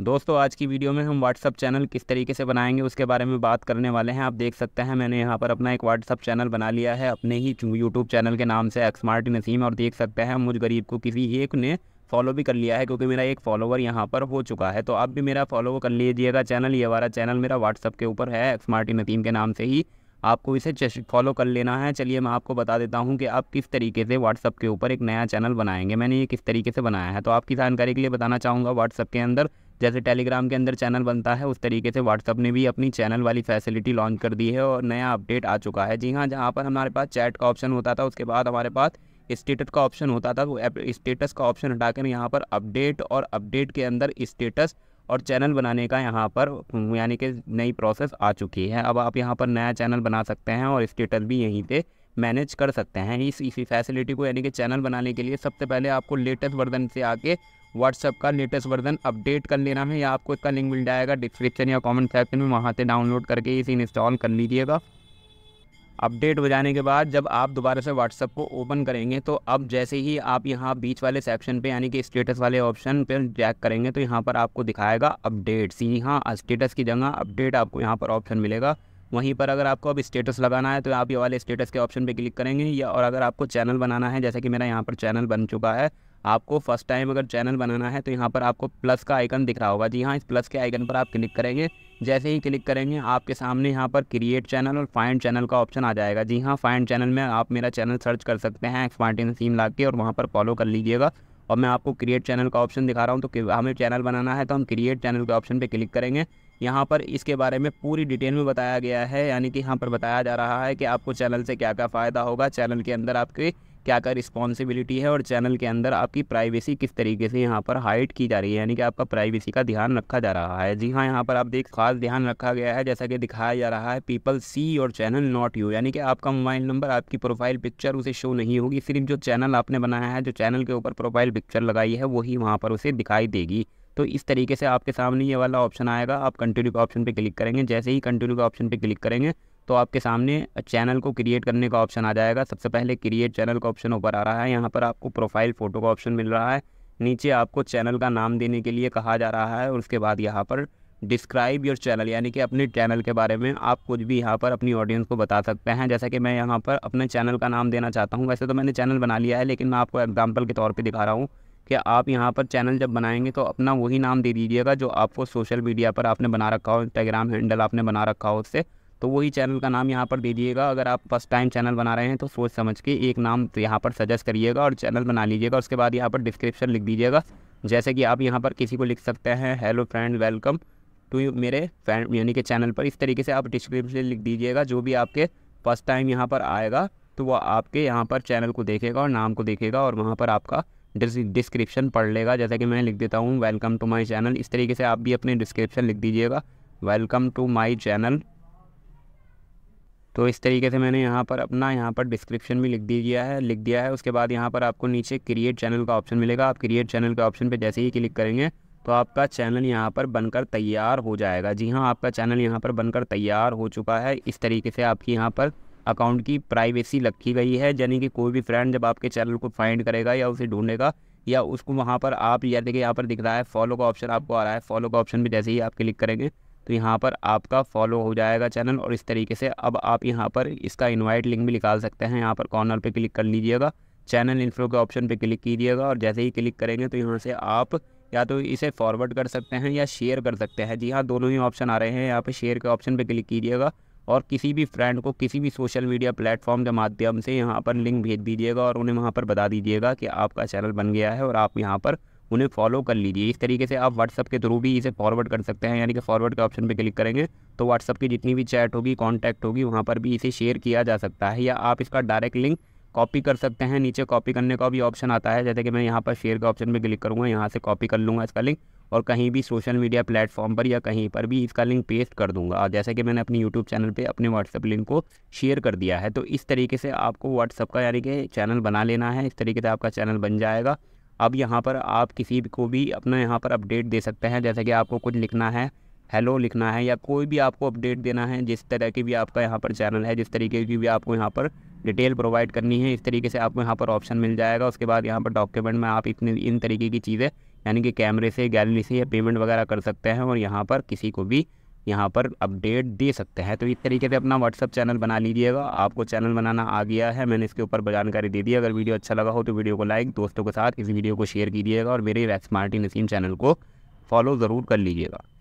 दोस्तों आज की वीडियो में हम व्हाट्सअप चैनल किस तरीके से बनाएंगे उसके बारे में बात करने वाले हैं आप देख सकते हैं मैंने यहाँ पर अपना एक व्हाट्सअप चैनल बना लिया है अपने ही यूट्यूब चैनल के नाम से एक्समार्ट नसीम और देख सकते हैं मुझ गरीब को किसी एक ने फॉलो भी कर लिया है क्योंकि मेरा एक फॉलोवर यहाँ पर हो चुका है तो आप भी मेरा फॉलो कर लीजिएगा चैनल ये वाला चैनल मेरा व्हाट्सअप के ऊपर है एक्समार्टी नतीम के नाम से ही आपको इसे फॉलो कर लेना है चलिए मैं आपको बता देता हूँ कि आप किस तरीके से व्हाट्सअप के ऊपर एक नया चैनल बनाएंगे मैंने ये किस तरीके से बनाया है तो आपकी जानकारी के लिए बताना चाहूँगा व्हाट्सअप के अंदर जैसे टेलीग्राम के अंदर चैनल बनता है उस तरीके से व्हाट्सअप ने भी अपनी चैनल वाली फैसिलिटी लॉन्च कर दी है और नया अपडेट आ चुका है जी हाँ जहाँ पर हमारे पास चैट का ऑप्शन होता था उसके बाद हमारे पास स्टेटस का ऑप्शन होता था तो स्टेटस का ऑप्शन हटाकर यहाँ पर अपडेट और अपडेट के अंदर स्टेटस और चैनल बनाने का यहाँ पर यानी कि नई प्रोसेस आ चुकी है अब आप यहाँ पर नया चैनल बना सकते हैं और स्टेटस भी यहीं पे मैनेज कर सकते हैं इस इसी फैसिलिटी को यानी कि चैनल बनाने के लिए सबसे पहले आपको लेटेस्ट वर्जन से आके व्हाट्सएप का लेटेस्ट वर्जन अपडेट कर लेना है या आपको इसका लिंक मिल जाएगा डिस्क्रिप्शन या कमेंट सेक्शन में वहाँ से डाउनलोड करके इसे इंस्टॉल कर लीजिएगा अपडेट हो जाने के बाद जब आप दोबारा से व्हाट्सएप को ओपन करेंगे तो अब जैसे ही आप यहाँ बीच वाले सेक्शन पे यानी कि स्टेटस वाले ऑप्शन पे चेक करेंगे तो यहाँ पर आपको दिखाएगा अपडेट्स यहाँ स्टेटस की जगह अपडेट आपको यहाँ पर ऑप्शन मिलेगा वहीं पर अगर आपको अब स्टेटस लगाना है तो आप ये वाले स्टेटस के ऑप्शन पर क्लिक करेंगे या और अगर आपको चैनल बनाना है जैसे कि मेरा यहाँ पर चैनल बन चुका है आपको फर्स्ट टाइम अगर चैनल बनाना है तो यहाँ पर आपको प्लस का आइकन दिख रहा होगा जी हाँ इस प्लस के आइकन पर आप क्लिक करेंगे जैसे ही क्लिक करेंगे आपके सामने यहाँ पर क्रिएट चैनल और फाइंड चैनल का ऑप्शन आ जाएगा जी हाँ फाइंड चैनल में आप मेरा चैनल सर्च कर सकते हैं एक्स सीम ला के और वहाँ पर फॉलो कर लीजिएगा और मैं आपको क्रिएट चैनल का ऑप्शन दिखा रहा हूँ तो हमें चैनल बनाना है तो हम क्रिएट चैनल के ऑप्शन पर क्लिक करेंगे यहाँ पर इसके बारे में पूरी डिटेल में बताया गया है यानी कि यहाँ पर बताया जा रहा है कि आपको चैनल से क्या क्या फ़ायदा होगा चैनल के अंदर आपके क्या क्या रिस्पॉन्सिबिलिटी है और चैनल के अंदर आपकी प्राइवेसी किस तरीके से यहाँ पर हाइड की जा रही है यानी कि आपका प्राइवेसी का ध्यान रखा जा रहा है जी हाँ यहाँ पर आप देख खास ध्यान रखा गया है जैसा कि दिखाया जा रहा है पीपल सी और चैनल नॉट यू यानी कि आपका मोबाइल नंबर आपकी प्रोफाइल पिक्चर उसे शो नहीं होगी सिर्फ जो चैनल आपने बनाया है जो चैनल के ऊपर प्रोफाइल पिक्चर लगाई है वही वहाँ पर उसे दिखाई देगी तो इस तरीके से आपके सामने ये वाला ऑप्शन आएगा आप कंटिन्यू के ऑप्शन पे क्लिक करेंगे जैसे ही कंटिन्यू के ऑप्शन पे क्लिक करेंगे तो आपके सामने चैनल को क्रिएट करने का ऑप्शन आ जाएगा सबसे पहले क्रिएट चैनल का ऑप्शन ऊपर आ रहा है यहाँ पर आपको प्रोफाइल फ़ोटो का ऑप्शन मिल रहा है नीचे आपको चैनल का नाम देने के लिए कहा जा रहा है और उसके बाद यहाँ पर डिस्क्राइब योर चैनल यानी कि अपने चैनल के बारे में आप कुछ भी यहाँ पर अपनी ऑडियंस को बता सकते हैं जैसा कि मैं यहाँ पर अपने चैनल का नाम देना चाहता हूँ वैसे तो मैंने चैनल बना लिया है लेकिन मैं आपको एग्जाम्पल के तौर पर दिखा रहा हूँ कि आप यहाँ पर चैनल जब बनाएंगे तो अपना वही नाम दे दीजिएगा जो आपको सोशल मीडिया पर आपने बना रखा हो इंस्टाग्राम हैंडल आपने बना रखा हो उससे तो वही चैनल का नाम यहाँ पर दे दीजिएगा अगर आप फर्स्ट टाइम चैनल बना रहे हैं तो सोच समझ के एक नाम तो यहाँ पर सजेस्ट करिएगा और चैनल बना लीजिएगा उसके बाद यहाँ पर डिस्क्रिप्शन लिख दीजिएगा जैसे कि आप यहाँ पर किसी को लिख सकते हैं हेलो फ्रेंड वेलकम टू मेरे फ्रेंड यानी कि चैनल पर इस तरीके से आप डिस्क्रिप्शन लिख दीजिएगा जो भी आपके फर्स्ट टाइम यहाँ पर आएगा तो वह आपके यहाँ पर चैनल को देखेगा और नाम को देखेगा और वहाँ पर आपका डिस्क्रिप्शन पढ़ लेगा जैसे कि मैं लिख देता हूँ वेलकम टू माई चैनल इस तरीके से आप भी अपने डिस्क्रिप्शन लिख दीजिएगा वेलकम टू माई चैनल तो इस तरीके से मैंने यहाँ पर अपना यहाँ पर डिस्क्रिप्शन भी लिख दिया है लिख दिया है उसके बाद यहाँ पर आपको नीचे क्रिएट चैनल का ऑप्शन मिलेगा आप क्रिएट चैनल के ऑप्शन पर जैसे ही क्लिक करेंगे तो आपका चैनल यहाँ पर बनकर तैयार हो जाएगा जी हाँ आपका चैनल यहाँ पर बनकर तैयार हो चुका है इस तरीके से आपकी यहाँ पर अकाउंट की प्राइवेसी रखी गई है यानी कि कोई भी फ्रेंड जब आपके चैनल को फाइंड करेगा या उसे ढूंढेगा या उसको वहाँ पर आप या देखिए यहाँ पर दिख रहा है फॉलो का ऑप्शन आपको आ रहा है फॉलो का ऑप्शन भी जैसे ही आप क्लिक करेंगे तो यहाँ पर आपका फॉलो हो जाएगा चैनल और इस तरीके से अब आप यहाँ पर इसका इनवाइट लिंक भी निकाल सकते हैं यहाँ पर कॉर्नर पर क्लिक कर लीजिएगा चैनल इन्फ्लो के ऑप्शन पर क्लिक कीजिएगा और जैसे ही क्लिक करेंगे तो यहाँ से आप या तो इसे फॉरवर्ड कर सकते हैं या शेयर कर सकते हैं जी हाँ दोनों ही ऑप्शन आ रहे हैं यहाँ पर शेयर के ऑप्शन पर क्लिक कीजिएगा और किसी भी फ्रेंड को किसी भी सोशल मीडिया प्लेटफॉर्म के माध्यम से यहाँ पर लिंक भेज दीजिएगा और उन्हें वहाँ पर बता दीजिएगा कि आपका चैनल बन गया है और आप यहाँ पर उन्हें फॉलो कर लीजिए इस तरीके से आप व्हाट्सअप के थ्रू भी इसे फॉरवर्ड कर सकते हैं यानी कि फॉरवर्ड के ऑप्शन पर क्लिक करेंगे तो व्हाट्सअप की जितनी भी चैट होगी कॉन्टैक्ट होगी वहाँ पर भी इसे शेयर किया जा सकता है या आप इसका डायरेक्ट लिंक कॉपी कर सकते हैं नीचे कॉपी करने का भी ऑप्शन आता है जैसे कि मैं यहाँ पर शेयर का ऑप्शन पर क्लिक करूँगा यहाँ से कॉपी कर लूँगा इसका लिंक और कहीं भी सोशल मीडिया प्लेटफॉर्म पर या कहीं पर भी इसका लिंक पेस्ट कर दूंगा जैसे कि मैंने अपनी यूट्यूब चैनल पर अपने व्हाट्सअप लिंक को शेयर कर दिया है तो इस तरीके से आपको व्हाट्सअप का यानी कि चैनल बना लेना है इस तरीके से आपका चैनल बन जाएगा अब यहाँ पर आप किसी को भी अपना यहाँ पर अपडेट दे सकते हैं जैसे कि आपको कुछ लिखना है हेलो लिखना है या कोई भी आपको अपडेट देना है जिस तरह की भी आपका यहाँ पर चैनल है जिस तरीके की भी आपको यहाँ पर डिटेल प्रोवाइड करनी है इस तरीके से आपको यहाँ पर ऑप्शन मिल जाएगा उसके बाद यहाँ पर डॉक्यूमेंट में आप इतने इन तरीके की चीज़ें यानी कि कैमरे से गैलरी से या पेमेंट वगैरह कर सकते हैं और यहाँ पर किसी को भी यहाँ पर अपडेट दे सकते हैं तो इस तरीके से अपना व्हाट्सअप चैनल बना लीजिएगा आपको चैनल बनाना आ गया है मैंने इसके ऊपर जानकारी दे दी अगर वीडियो अच्छा लगा हो तो वीडियो को लाइक दोस्तों के साथ इस वीडियो को शेयर कीजिएगा और मेरे वैक्स मार्टिन नसीम चैनल को फॉलो ज़रूर कर लीजिएगा